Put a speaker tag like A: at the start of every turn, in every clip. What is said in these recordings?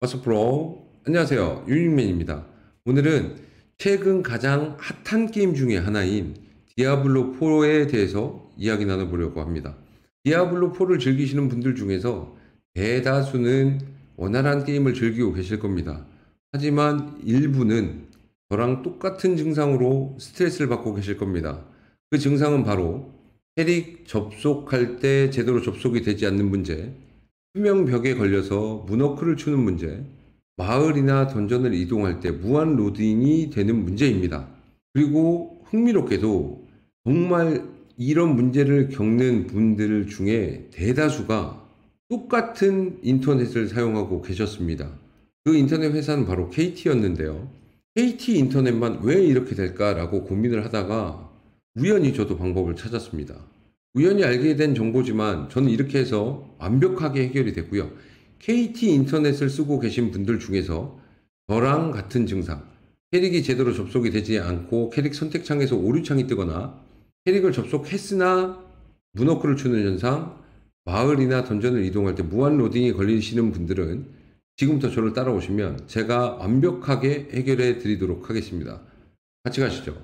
A: 왓스프로 안녕하세요 유닉맨입니다 오늘은 최근 가장 핫한 게임 중에 하나인 디아블로4에 대해서 이야기 나눠보려고 합니다 디아블로4를 즐기시는 분들 중에서 대다수는 원활한 게임을 즐기고 계실 겁니다 하지만 일부는 저랑 똑같은 증상으로 스트레스를 받고 계실 겁니다 그 증상은 바로 캐릭 접속할 때 제대로 접속이 되지 않는 문제 투명벽에 걸려서 문어크를 추는 문제, 마을이나 던전을 이동할 때 무한 로딩이 되는 문제입니다. 그리고 흥미롭게도 정말 이런 문제를 겪는 분들 중에 대다수가 똑같은 인터넷을 사용하고 계셨습니다. 그 인터넷 회사는 바로 KT였는데요. KT 인터넷만 왜 이렇게 될까라고 고민을 하다가 우연히 저도 방법을 찾았습니다. 우연히 알게 된 정보지만 저는 이렇게 해서 완벽하게 해결이 됐고요. KT 인터넷을 쓰고 계신 분들 중에서 저랑 같은 증상, 캐릭이 제대로 접속이 되지 않고 캐릭 선택창에서 오류창이 뜨거나 캐릭을 접속했으나 문어크를 추는 현상, 마을이나 던전을 이동할 때 무한 로딩이 걸리시는 분들은 지금부터 저를 따라오시면 제가 완벽하게 해결해 드리도록 하겠습니다. 같이 가시죠.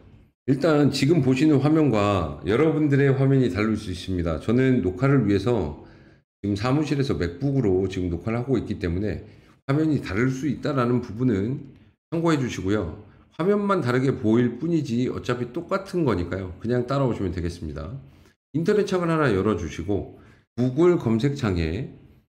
A: 일단 지금 보시는 화면과 여러분들의 화면이 다를 수 있습니다. 저는 녹화를 위해서 지금 사무실에서 맥북으로 지금 녹화를 하고 있기 때문에 화면이 다를 수 있다라는 부분은 참고해 주시고요. 화면만 다르게 보일 뿐이지 어차피 똑같은 거니까요. 그냥 따라오시면 되겠습니다. 인터넷 창을 하나 열어주시고 구글 검색창에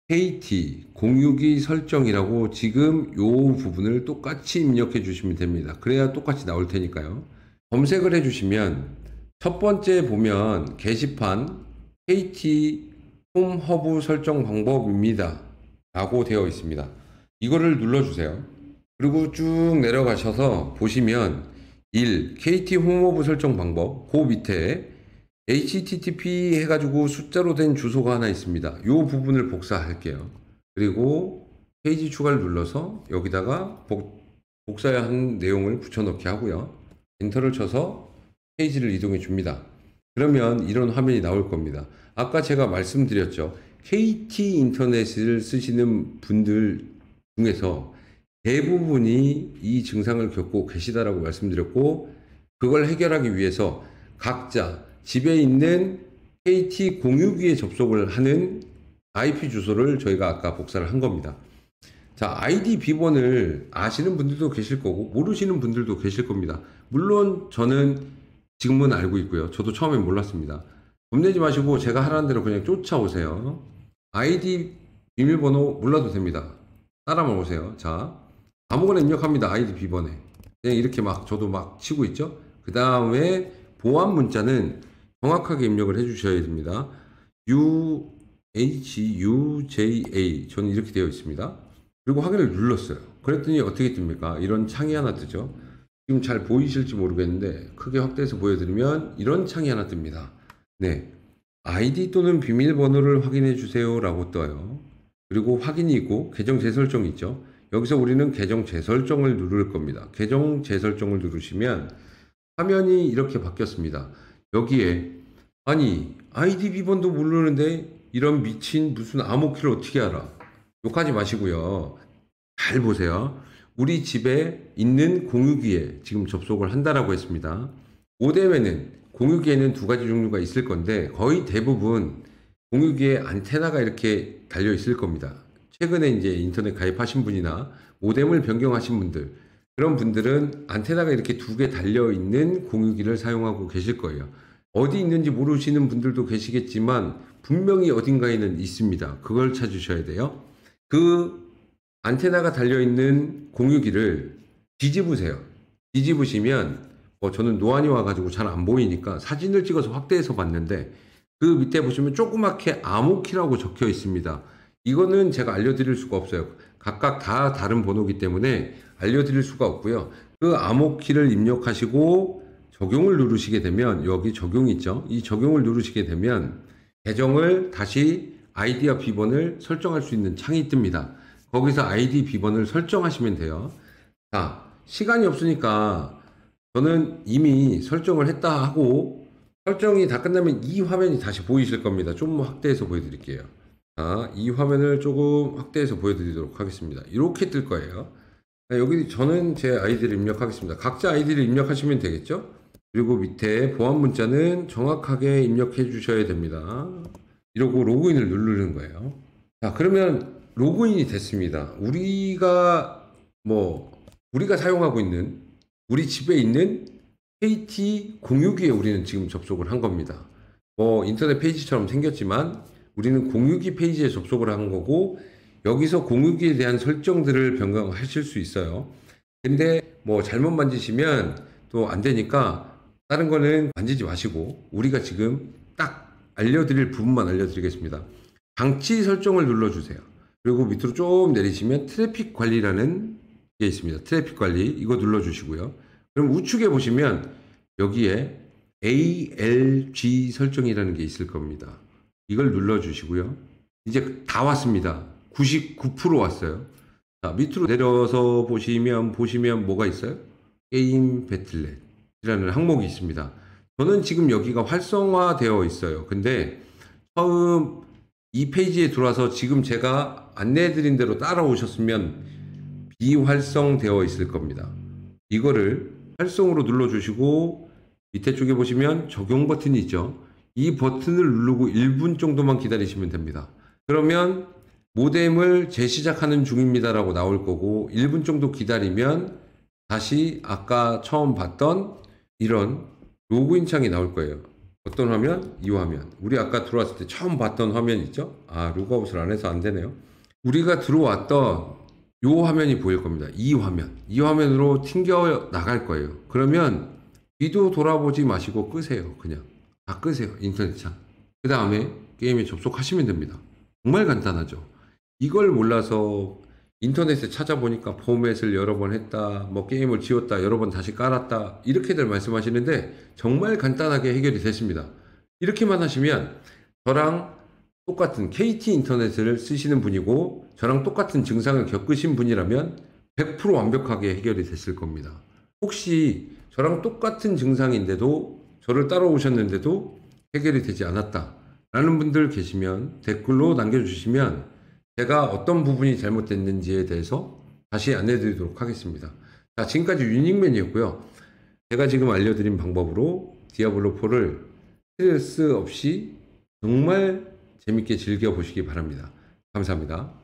A: KT 062 설정이라고 지금 요 부분을 똑같이 입력해 주시면 됩니다. 그래야 똑같이 나올 테니까요. 검색을 해주시면 첫 번째 보면 게시판 KT 홈허브 설정 방법입니다. 라고 되어 있습니다. 이거를 눌러주세요. 그리고 쭉 내려가셔서 보시면 1. KT 홈허브 설정 방법 그 밑에 HTTP 해가지고 숫자로 된 주소가 하나 있습니다. 요 부분을 복사할게요. 그리고 페이지 추가를 눌러서 여기다가 복, 복사한 내용을 붙여넣기 하고요. 엔터를 쳐서 페이지를 이동해 줍니다. 그러면 이런 화면이 나올 겁니다. 아까 제가 말씀드렸죠. KT 인터넷을 쓰시는 분들 중에서 대부분이 이 증상을 겪고 계시다라고 말씀드렸고 그걸 해결하기 위해서 각자 집에 있는 KT 공유기에 접속을 하는 IP 주소를 저희가 아까 복사를 한 겁니다. 자, 아이디 비번을 아시는 분들도 계실 거고, 모르시는 분들도 계실 겁니다. 물론 저는 지금은 알고 있고요. 저도 처음엔 몰랐습니다. 겁내지 마시고 제가 하라는 대로 그냥 쫓아오세요. 아이디 비밀번호 몰라도 됩니다. 따라만 오세요. 자, 아무거나 입력합니다. 아이디 비번에. 그냥 이렇게 막 저도 막 치고 있죠. 그 다음에 보안 문자는 정확하게 입력을 해 주셔야 됩니다. U, H, U, J, A. 저는 이렇게 되어 있습니다. 그리고 확인을 눌렀어요. 그랬더니 어떻게 뜹니까? 이런 창이 하나 뜨죠. 지금 잘 보이실지 모르겠는데 크게 확대해서 보여드리면 이런 창이 하나 뜹니다. 네. 아이디 또는 비밀번호를 확인해 주세요 라고 떠요. 그리고 확인이 있고 계정 재설정이 있죠. 여기서 우리는 계정 재설정을 누를 겁니다. 계정 재설정을 누르시면 화면이 이렇게 바뀌었습니다. 여기에 아니 아이디 비번도 모르는데 이런 미친 무슨 암호키를 어떻게 알아? 욕하지 마시고요. 잘 보세요. 우리 집에 있는 공유기에 지금 접속을 한다라고 했습니다. 5대회는 공유기에는 두 가지 종류가 있을 건데 거의 대부분 공유기에 안테나가 이렇게 달려 있을 겁니다. 최근에 이제 인터넷 가입하신 분이나 모뎀을 변경하신 분들 그런 분들은 안테나가 이렇게 두 개 달려 있는 공유기를 사용하고 계실 거예요. 어디 있는지 모르시는 분들도 계시겠지만 분명히 어딘가에는 있습니다. 그걸 찾으셔야 돼요. 그 안테나가 달려있는 공유기를 뒤집으세요. 뒤집으시면 뭐 저는 노안이 와가지고 잘 안 보이니까 사진을 찍어서 확대해서 봤는데 그 밑에 보시면 조그맣게 암호키라고 적혀 있습니다. 이거는 제가 알려드릴 수가 없어요. 각각 다 다른 번호기 때문에 알려드릴 수가 없고요. 그 암호키를 입력하시고 적용을 누르시게 되면 여기 적용 있죠. 이 적용을 누르시게 되면 계정을 다시 아이디와 비번을 설정할 수 있는 창이 뜹니다. 거기서 아이디 비번을 설정하시면 돼요. 자, 시간이 없으니까 저는 이미 설정을 했다 하고 설정이 다 끝나면 이 화면이 다시 보이실 겁니다. 좀 확대해서 보여드릴게요. 자, 이 화면을 조금 확대해서 보여드리도록 하겠습니다. 이렇게 뜰 거예요. 여기 저는 제 아이디를 입력하겠습니다. 각자 아이디를 입력하시면 되겠죠? 그리고 밑에 보안 문자는 정확하게 입력해 주셔야 됩니다. 이러고 로그인을 누르는 거예요. 자, 그러면 로그인이 됐습니다. 우리가 뭐 우리가 사용하고 있는 우리 집에 있는 KT 공유기에 우리는 지금 접속을 한 겁니다. 뭐 인터넷 페이지처럼 생겼지만 우리는 공유기 페이지에 접속을 한 거고 여기서 공유기에 대한 설정들을 변경하실 수 있어요. 근데 뭐 잘못 만지시면 또 안 되니까 다른 거는 만지지 마시고 우리가 지금 딱 알려드릴 부분만 알려드리겠습니다. 방치 설정을 눌러주세요. 그리고 밑으로 조금 내리시면 트래픽 관리라는 게 있습니다. 트래픽 관리 이거 눌러주시고요. 그럼 우측에 보시면 여기에 ALG 설정이라는 게 있을 겁니다. 이걸 눌러주시고요. 이제 다 왔습니다. 99% 왔어요. 자, 밑으로 내려서 보시면 보시면 뭐가 있어요? 게임 배틀넷이라는 항목이 있습니다. 저는 지금 여기가 활성화되어 있어요. 근데 처음 이 페이지에 들어와서 지금 제가 안내해드린 대로 따라오셨으면 비활성되어 있을 겁니다. 이거를 활성으로 눌러주시고 밑에 쪽에 보시면 적용 버튼이 있죠. 이 버튼을 누르고 1분 정도만 기다리시면 됩니다. 그러면 모뎀을 재시작하는 중입니다 라고 나올 거고 1분 정도 기다리면 다시 아까 처음 봤던 이런 로그인 창이 나올 거예요. 어떤 화면? 이 화면. 우리 아까 들어왔을 때 처음 봤던 화면 있죠? 아, 로그아웃을 안 해서 안 되네요. 우리가 들어왔던 이 화면이 보일 겁니다. 이 화면. 이 화면으로 튕겨 나갈 거예요. 그러면 뒤도 돌아보지 마시고 끄세요. 그냥. 다 끄세요. 인터넷 창. 그 다음에 게임에 접속하시면 됩니다. 정말 간단하죠. 이걸 몰라서 인터넷에 찾아보니까 포맷을 여러 번 했다, 뭐 게임을 지웠다, 여러 번 다시 깔았다, 이렇게들 말씀하시는데 정말 간단하게 해결이 됐습니다. 이렇게만 하시면 저랑 똑같은 KT 인터넷을 쓰시는 분이고 저랑 똑같은 증상을 겪으신 분이라면 100% 완벽하게 해결이 됐을 겁니다. 혹시 저랑 똑같은 증상인데도 저를 따라오셨는데도 해결이 되지 않았다 라는 분들 계시면 댓글로 남겨주시면 제가 어떤 부분이 잘못됐는지에 대해서 다시 안내드리도록 하겠습니다. 자, 지금까지 유닉맨이었고요. 제가 지금 알려드린 방법으로 디아블로4를 스트레스 없이 정말 재밌게 즐겨보시기 바랍니다. 감사합니다.